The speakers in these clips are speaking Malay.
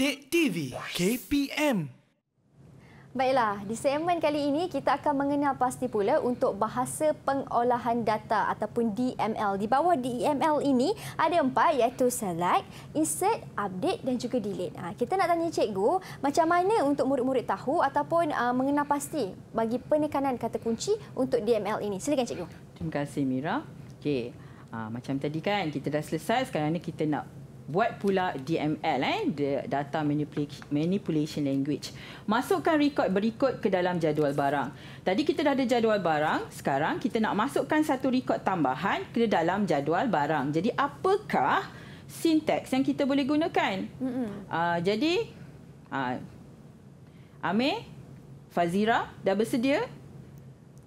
Pendek TV KPM. Baiklah, di segmen kali ini kita akan mengenal pasti pula untuk bahasa pengolahan data ataupun DML. Di bawah DML ini ada empat iaitu select, insert, update dan juga delete. Ha, kita nak tanya cikgu, macam mana untuk murid-murid tahu ataupun uh, mengenal pasti bagi penekanan kata kunci untuk DML ini? Silakan cikgu. Terima kasih Mira. Okey. Ha, macam tadi kan kita dah selesai sekarang ni kita nak buat pula DML eh data manipulation language masukkan rekod berikut ke dalam jadual barang tadi kita dah ada jadual barang sekarang kita nak masukkan satu rekod tambahan ke dalam jadual barang jadi apakah sintaks yang kita boleh gunakan mm-hmm. uh, jadi uh, Amir Fazira dah bersedia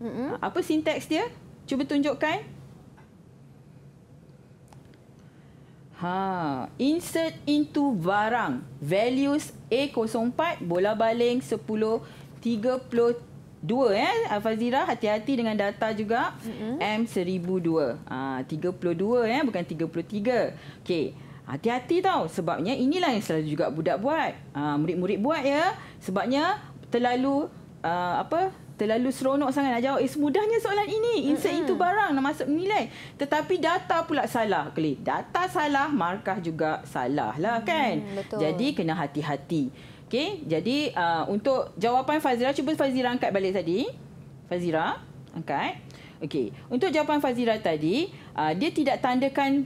mm-hmm. uh, apa sintaks dia cuba tunjukkan Ha, insert into barang values A04 bola baling 10 32 eh Alfazira hati-hati dengan data juga mm-hmm. M1002. Ha 32 eh bukan 33. Okey. Hati-hati tau sebabnya inilah yang selalu juga budak buat. Ha murid-murid buat ya sebabnya terlalu uh, apa terlalu seronok sangat nak jawab. Eh, semudahnya soalan ini. Insert mm-hmm. itu barang nak masuk nilai. Tetapi data pula salah. Klik. Data salah, markah juga salah lah mm, kan. Mm, betul. Jadi, kena hati-hati. Okay. jadi uh, untuk jawapan Fazira, cuba Fazira angkat balik tadi. Fazira, angkat. Okay. untuk jawapan Fazira tadi, uh, dia tidak tandakan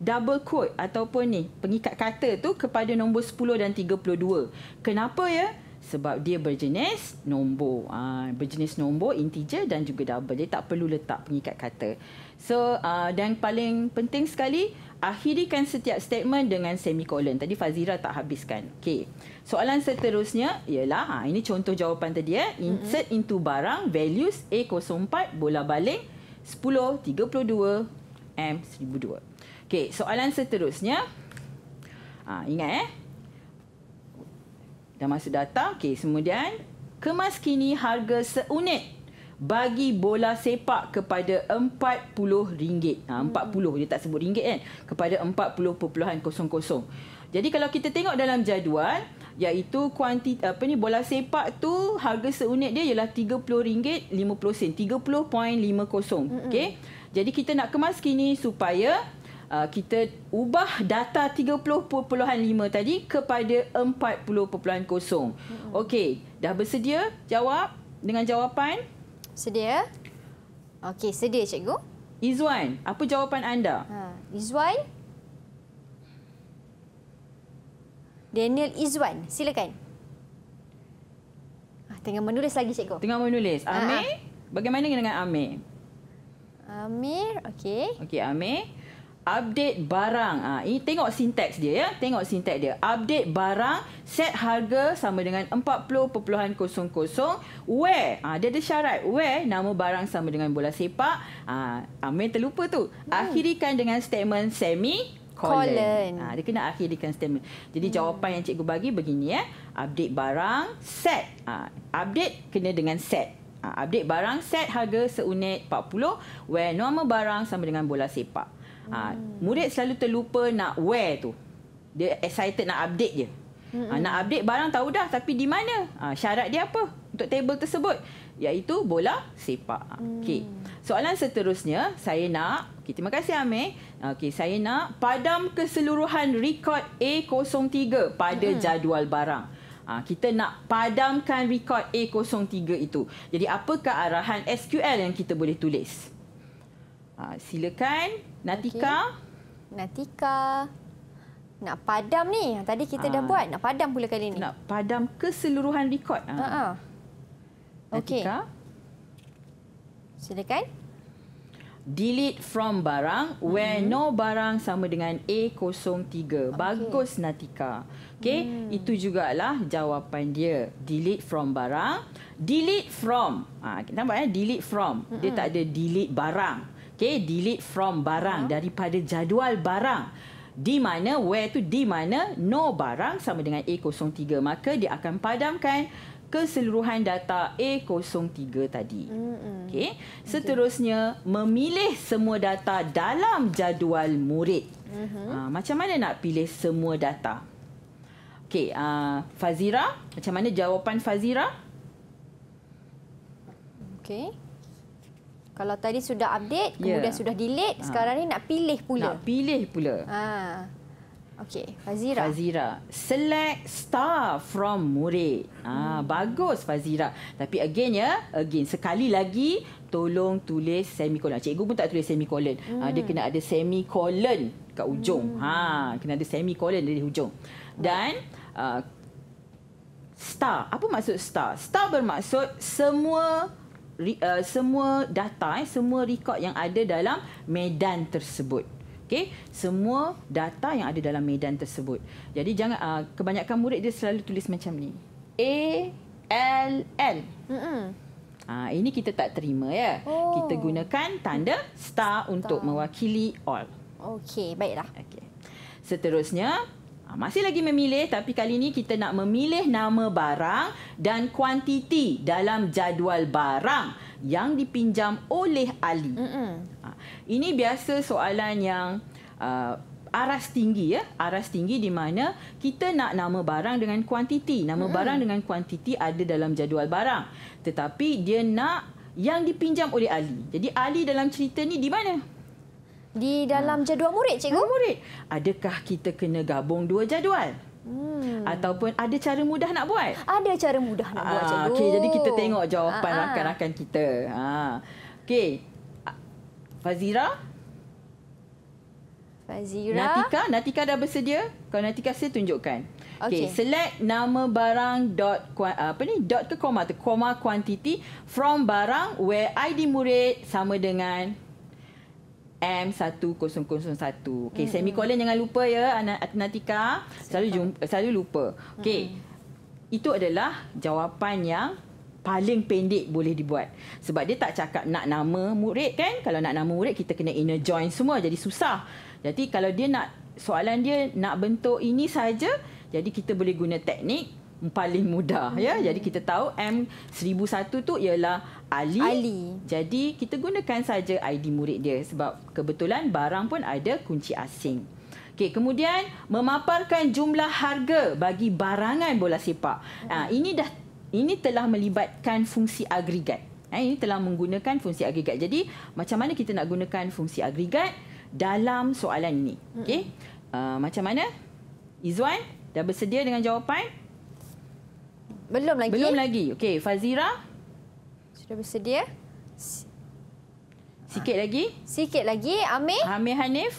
double quote ataupun ni pengikat kata tu kepada nombor 10 dan 32. Kenapa ya? sebab dia berjenis nombor. Ha, berjenis nombor, integer dan juga double. Dia tak perlu letak pengikat kata. So uh, dan paling penting sekali akhirikan setiap statement dengan semicolon. Tadi Fazira tak habiskan. Okay. Soalan seterusnya ialah ha, ini contoh jawapan tadi ya. Insert mm-hmm. into barang values A04 bola baling 1032 M12. Okay, soalan seterusnya. Ha, ingat eh, dan masa datang, okay, kemudian kemas kini harga seunit bagi bola sepak kepada RM40. RM40, ha, hmm. dia tak sebut ringgit kan. Kepada RM40.00. Jadi kalau kita tengok dalam jadual, iaitu kuantiti apa ni bola sepak tu harga seunit dia ialah RM30.50 30.50 hmm, hmm. okey jadi kita nak kemas kini supaya Uh, kita ubah data 30.5 tadi kepada 40.0. Hmm. Okey, dah bersedia jawab dengan jawapan? Sedia. Okey, sedia cikgu. Izwan, apa jawapan anda? Ha, Izwan? Daniel Izwan, silakan. Ah, tengah menulis lagi cikgu. Tengah menulis. Amir, ha, ha. bagaimana dengan Amir? Amir, okey. Okey, Amir update barang. Ah, ha, ini tengok sintaks dia ya. Tengok sintaks dia. Update barang set harga sama dengan 40.00 where ah ha, dia ada syarat where nama barang sama dengan bola sepak. Ah, ha, ah, Amir terlupa tu. Hmm. Akhirikan dengan statement semi colon. Ah, ha, dia kena akhirikan statement. Jadi hmm. jawapan yang cikgu bagi begini ya. Update barang set. Ah, ha, update kena dengan set. Ha, update barang set harga seunit 40 where nama barang sama dengan bola sepak. Ha, murid selalu terlupa nak wear tu. Dia excited nak update je. Ha, nak update barang tahu dah tapi di mana? Ha, syarat dia apa untuk table tersebut? Iaitu bola sepak. Ha, mm. okay. Soalan seterusnya, saya nak... Okay, terima kasih Amir. Okay, saya nak padam keseluruhan rekod A03 pada hmm. jadual barang. Ha, kita nak padamkan rekod A03 itu. Jadi apakah arahan SQL yang kita boleh tulis? Ha, Silakan. Natika. Okay. Natika. Nak padam ni. Tadi kita dah ah. buat. Nak padam pula kali ni. Nak padam keseluruhan rekod. Uh. Ah. Uh ah, -huh. Okey. Silakan. Delete from barang where hmm. no barang sama dengan A03. Okay. Bagus Natika. Okay, hmm. itu lah jawapan dia. Delete from barang. Delete from. Ah, ha, nampak eh delete from. Hmm. Dia tak ada delete barang. Okay, delete from barang uh-huh. daripada jadual barang. Di mana, where tu di mana, no barang sama dengan A03. Maka dia akan padamkan keseluruhan data A03 tadi. Mm-hmm. Okay. Seterusnya, okay. memilih semua data dalam jadual murid. Mm-hmm. Uh, macam mana nak pilih semua data? Okay, uh, ah, Fazira, macam mana jawapan Fazira? Okay. Kalau tadi sudah update, ya. kemudian sudah delete, ha. sekarang ni nak pilih pula. Nak pilih pula. Ha. Okey, Fazira. Fazira, select star from murid. Ah, hmm. bagus Fazira. Tapi again ya, again sekali lagi tolong tulis semicolon. Cikgu pun tak tulis semicolon. Ha, hmm. Ah, dia kena ada semicolon ke ujung. Hmm. Ha, kena ada semicolon di hujung. Dan uh, star, apa maksud star? Star bermaksud semua uh, semua data eh semua rekod yang ada dalam medan tersebut okay? semua data yang ada dalam medan tersebut jadi jangan uh, kebanyakan murid dia selalu tulis macam ni A L L hmm Ha, ini kita tak terima ya. Oh. Kita gunakan tanda star, star untuk mewakili all. Okey, baiklah. Okay. Seterusnya, Ah, masih lagi memilih tapi kali ini kita nak memilih nama barang dan kuantiti dalam jadual barang yang dipinjam oleh Ali. Mm-mm. Ah, ini biasa soalan yang uh, aras tinggi ya. Aras tinggi di mana kita nak nama barang dengan kuantiti. Nama Mm-mm. barang dengan kuantiti ada dalam jadual barang. Tetapi dia nak yang dipinjam oleh Ali. Jadi Ali dalam cerita ni di mana? di dalam ah. jadual murid, cikgu? Dalam murid. Adakah kita kena gabung dua jadual? Hmm. Ataupun ada cara mudah nak buat? Ada cara mudah nak Aa, buat, ah, cikgu. Okey, jadi kita tengok jawapan ah, rakan-rakan kita. Ha. Okey. Fazira? Fazira? Natika, Natika dah bersedia? Kalau Natika saya tunjukkan. Okey, okay. select nama barang dot apa ni? dot ke koma tu, koma quantity from barang where ID murid sama dengan M1001. Okey, hmm. semicolon jangan lupa ya anak Atnatika. Selalu jumpa, selalu lupa. Okey. Hmm. Itu adalah jawapan yang paling pendek boleh dibuat. Sebab dia tak cakap nak nama murid kan? Kalau nak nama murid kita kena inner join semua jadi susah. Jadi kalau dia nak soalan dia nak bentuk ini saja, jadi kita boleh guna teknik paling muda ya. hmm. ya jadi kita tahu M1001 tu ialah Ali. Ali. Jadi kita gunakan saja ID murid dia sebab kebetulan barang pun ada kunci asing. Okay, kemudian memaparkan jumlah harga bagi barangan bola sepak. Hmm. Ha, ini dah ini telah melibatkan fungsi agregat. Ha, ini telah menggunakan fungsi agregat. Jadi macam mana kita nak gunakan fungsi agregat dalam soalan ini? Hmm. Okay, Uh, ah, macam mana? Izwan dah bersedia dengan jawapan? Belum lagi. Belum lagi. Okey, Fazira. Sudah bersedia? Sikit lagi. Sikit lagi. Amir. Amir Hanif.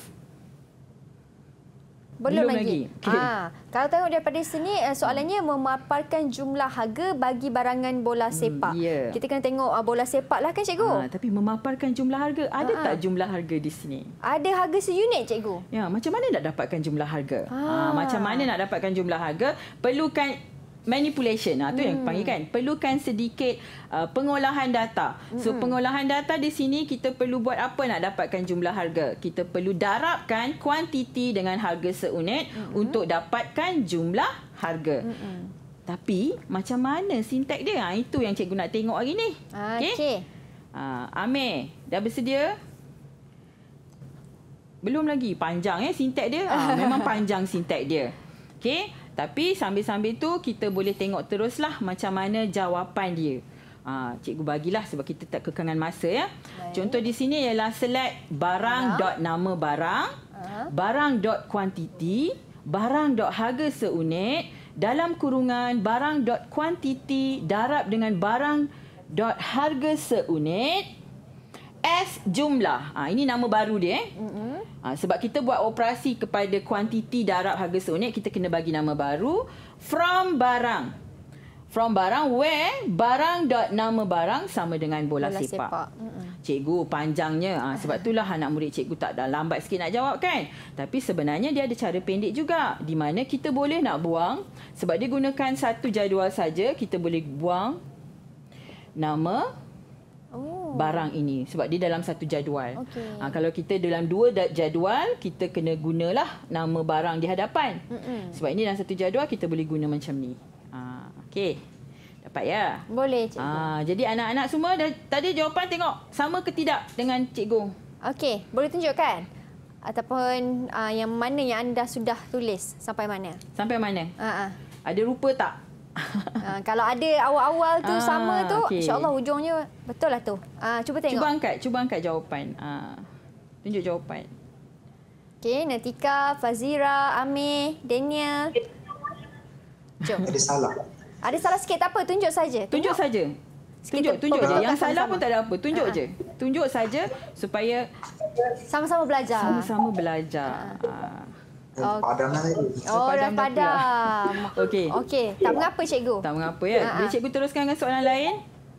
Belum, Belum lagi. lagi. Okay. Ha, ah, kalau tengok daripada sini, eh, soalannya memaparkan jumlah harga bagi barangan bola hmm, sepak. Hmm, ya. yeah. Kita kena tengok ah, bola sepak lah kan, Cikgu? Ha, tapi memaparkan jumlah harga, ada ha, tak jumlah harga di sini? Ada harga seunit, Cikgu. Ya, macam mana nak dapatkan jumlah harga? Ha. Ha, macam mana nak dapatkan jumlah harga? Perlukan manipulation atau ha, hmm. yang panggil kan perlukan sedikit uh, pengolahan data so hmm. pengolahan data di sini kita perlu buat apa nak dapatkan jumlah harga kita perlu darabkan kuantiti dengan harga seunit hmm. untuk dapatkan jumlah harga hmm. tapi macam mana sintak dia ha, itu yang cikgu nak tengok hari ni okey okay. Uh, ha, Amir, dah bersedia? Belum lagi. Panjang eh sintek dia. Uh, memang panjang sintek dia. Okay. Tapi sambil-sambil tu kita boleh tengok teruslah macam mana jawapan dia. Ha, cikgu bagilah sebab kita tak kekangan masa ya. Baik. Contoh di sini ialah select barang dot nama barang, uh-huh. barang dot kuantiti, barang dot harga seunit, dalam kurungan barang dot kuantiti darab dengan barang dot harga seunit. S jumlah. Ha, ini nama baru dia. Eh. Ha, sebab kita buat operasi kepada kuantiti darab harga seunit, kita kena bagi nama baru. From barang. From barang where barang dot nama barang sama dengan bola, bola sepak. sepak. Cikgu panjangnya. Ha, sebab itulah anak murid cikgu tak dah lambat sikit nak jawab kan. Tapi sebenarnya dia ada cara pendek juga. Di mana kita boleh nak buang. Sebab dia gunakan satu jadual saja. Kita boleh buang nama. Oh barang ini sebab dia dalam satu jadual. Okay. Ha, kalau kita dalam dua jadual, kita kena gunalah nama barang di hadapan. Mm-mm. Sebab ini dalam satu jadual, kita boleh guna macam ni. Ha, Okey. Dapat ya? Boleh, cikgu. Ha, jadi anak-anak semua dah, tadi jawapan tengok sama ke tidak dengan cikgu. Okey, boleh tunjukkan? Ataupun uh, yang mana yang anda sudah tulis sampai mana? Sampai mana? Uh-uh. Ada rupa tak Ah, kalau ada awal-awal tu ah, sama tu, okay. insya-Allah hujungnya betul lah tu. Ah, cuba tengok. Cuba angkat, cuba angkat jawapan. Ah, tunjuk jawapan. Okey, Natika, Fazira, Ami, Daniel. Jom. Ada salah. Ada salah sikit tak apa, tunjuk saja. Tunjuk, tunjuk saja. Tunjuk, tunjuk je. Yang sama-sama. salah pun tak ada apa. Tunjuk ah. je. Tunjuk saja supaya... Sama-sama belajar. Sama-sama belajar. Ha. Oh, okay. Padang oh, lah Oh, Padang. padang. Okey. Okey, tak mengapa cikgu. Tak mengapa ya. Ha. Jadi ha. cikgu teruskan dengan soalan lain.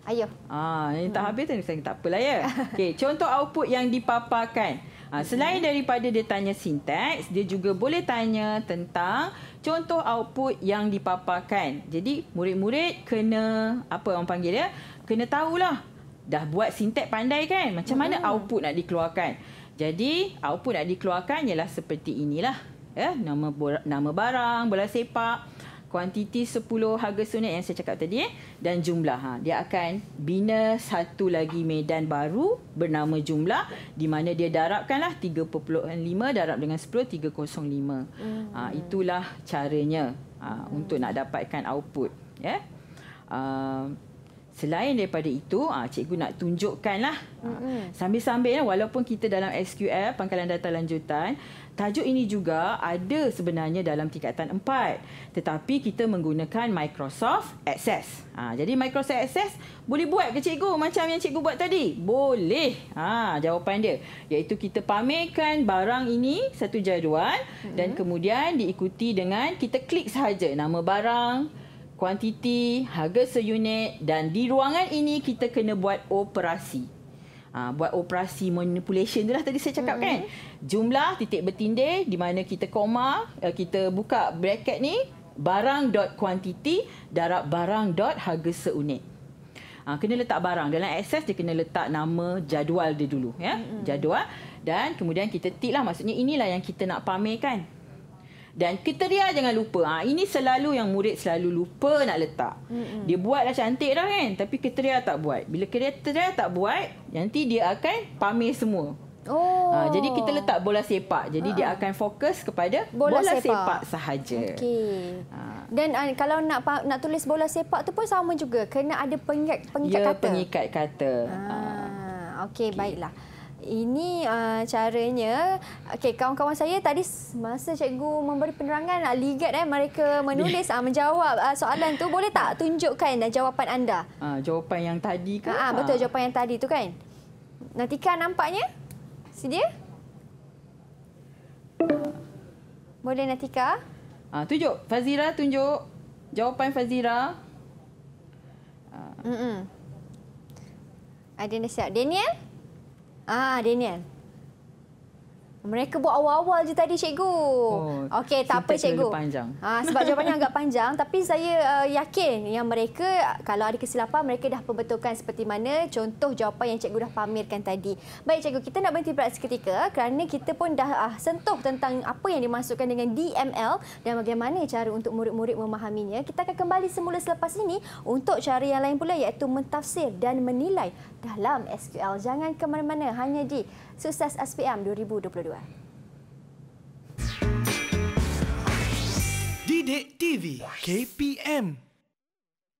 Ayo. Ah, ini tak hmm. habis tadi. Tak apalah ya. Okey, contoh output yang dipaparkan. Ha, hmm. selain daripada dia tanya sintaks, dia juga boleh tanya tentang contoh output yang dipaparkan. Jadi, murid-murid kena, apa orang panggil dia? kena tahulah. Dah buat sintaks pandai kan? Macam mana hmm. output nak dikeluarkan? Jadi, output nak dikeluarkan ialah seperti inilah eh, nama nama barang, bola sepak, kuantiti 10 harga sunat yang saya cakap tadi eh, dan jumlah. Ha. Dia akan bina satu lagi medan baru bernama jumlah di mana dia darabkanlah 3.5 darab dengan 10, 3.05. Hmm. Ha, itulah caranya ha, hmm. untuk nak dapatkan output. Yeah. Ha, uh, selain daripada itu, ha, cikgu nak tunjukkanlah ha, hmm. sambil-sambil lah, walaupun kita dalam SQL pangkalan data lanjutan, tajuk ini juga ada sebenarnya dalam tingkatan 4 tetapi kita menggunakan Microsoft Access. Ha, jadi Microsoft Access boleh buat ke cikgu macam yang cikgu buat tadi? Boleh. Ha, jawapan dia iaitu kita pamerkan barang ini satu jadual hmm dan kemudian diikuti dengan kita klik sahaja nama barang, kuantiti, harga seunit dan di ruangan ini kita kena buat operasi. Ha, buat operasi manipulation tu lah tadi saya cakap hmm. kan. Mm-hmm. Jumlah titik bertindih di mana kita koma, eh, kita buka bracket ni. Barang dot kuantiti darab barang dot harga seunit. Ha, ah, kena letak barang. Dalam akses dia kena letak nama jadual dia dulu. ya hmm. Jadual. Dan kemudian kita tick lah. Maksudnya inilah yang kita nak pamerkan. Dan kriteria jangan lupa. Ha, ini selalu yang murid selalu lupa nak letak. Mm-hmm. Dia buatlah cantik dah kan. Tapi kriteria tak buat. Bila kriteria tak buat, nanti dia akan pamer semua. Oh. Ha, jadi kita letak bola sepak. Jadi uh dia ah. akan fokus kepada bola, bola sepak. sepak sahaja. Okey. Dan uh, kalau nak nak tulis bola sepak tu pun sama juga. Kena ada pengikat pengikat ya, kata. Ya, pengikat kata. Ah, uh. Okey, okay. baiklah. Ini uh, caranya. Okey, kawan-kawan saya tadi masa cikgu memberi penerangan uh, ligat eh mereka menulis uh, menjawab uh, soalan tu boleh tak tunjukkan uh, jawapan anda? Uh, jawapan yang tadi ke? Uh, betul uh. jawapan yang tadi tu kan. Natika nampaknya. Sedia? Boleh Natika? Ah, tunjuk. Fazira tunjuk. Jawapan Fazira. Ah. Mm -mm. Ada nasihat. Daniel? Ah, Daniel. Mereka buat awal-awal je tadi cikgu. Oh, Okey, tak apa cikgu. Panjang. Ha, sebab jawapannya agak panjang tapi saya uh, yakin yang mereka kalau ada kesilapan mereka dah perbetulkan seperti mana contoh jawapan yang cikgu dah pamerkan tadi. Baik cikgu, kita nak berhenti berat seketika kerana kita pun dah uh, sentuh tentang apa yang dimasukkan dengan DML dan bagaimana cara untuk murid-murid memahaminya. Kita akan kembali semula selepas ini untuk cara yang lain pula iaitu mentafsir dan menilai dalam SQL. Jangan ke mana-mana hanya di Sukses SPM 2022. Didik TV KPM